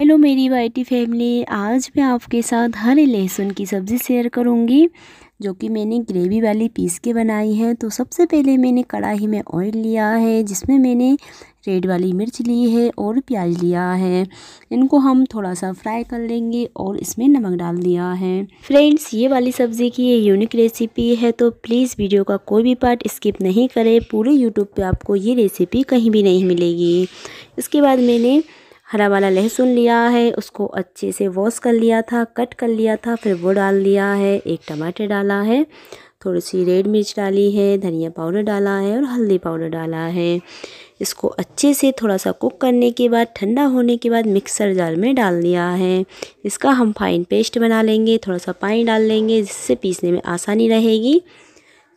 hello मेरी वाइटी family आज मैं आपके साथ हरे लहसुन की सब्ज़ी शेयर करूंगी जो कि मैंने ग्रेवी वाली पीस के बनाई है तो सबसे पहले मैंने कढ़ाई में ऑयल लिया है जिसमें मैंने रेड वाली मिर्च ली है और प्याज लिया है इनको हम थोड़ा सा फ्राई कर लेंगे और इसमें नमक डाल दिया है फ्रेंड्स ये वाली सब्ज़ी की ये यूनिक रेसिपी है तो प्लीज़ वीडियो का कोई भी पार्ट स्किप नहीं करें पूरे यूट्यूब पर आपको ये रेसिपी कहीं भी नहीं मिलेगी इसके बाद मैंने हरा वाला लहसुन लिया है उसको अच्छे से वॉश कर लिया था कट कर लिया था फिर वो डाल दिया है एक टमाटर डाला है थोड़ी सी रेड मिर्च डाली है धनिया पाउडर डाला है और हल्दी पाउडर डाला है इसको अच्छे से थोड़ा सा कुक करने के बाद ठंडा होने के बाद मिक्सर जार में डाल दिया है इसका हम फाइन पेस्ट बना लेंगे थोड़ा सा पानी डाल लेंगे जिससे पीसने में आसानी रहेगी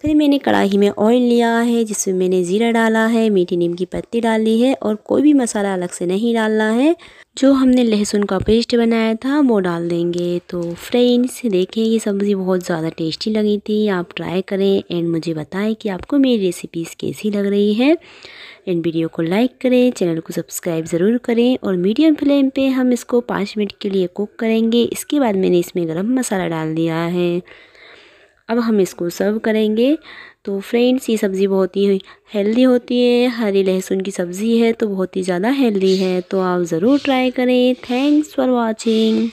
फिर मैंने कढ़ाई में ऑयल लिया है जिसमें मैंने ज़ीरा डाला है मीठी नीम की पत्ती डाली है और कोई भी मसाला अलग से नहीं डालना है जो हमने लहसुन का पेस्ट बनाया था वो डाल देंगे तो फ्रेंड्स देखें ये सब्ज़ी बहुत ज़्यादा टेस्टी लगी थी आप ट्राई करें एंड मुझे बताएं कि आपको मेरी रेसिपीज़ कैसी लग रही है एंड वीडियो को लाइक करें चैनल को सब्सक्राइब ज़रूर करें और मीडियम फ्लेम पे हम इसको पाँच मिनट के लिए कुक करेंगे इसके बाद मैंने इसमें गर्म मसाला डाल दिया है अब हम इसको सर्व करेंगे तो फ्रेंड्स ये सब्ज़ी बहुत ही हेल्दी होती है हरी लहसुन की सब्ज़ी है तो बहुत ही ज़्यादा हेल्दी है तो आप ज़रूर ट्राई करें थैंक्स फॉर वॉचिंग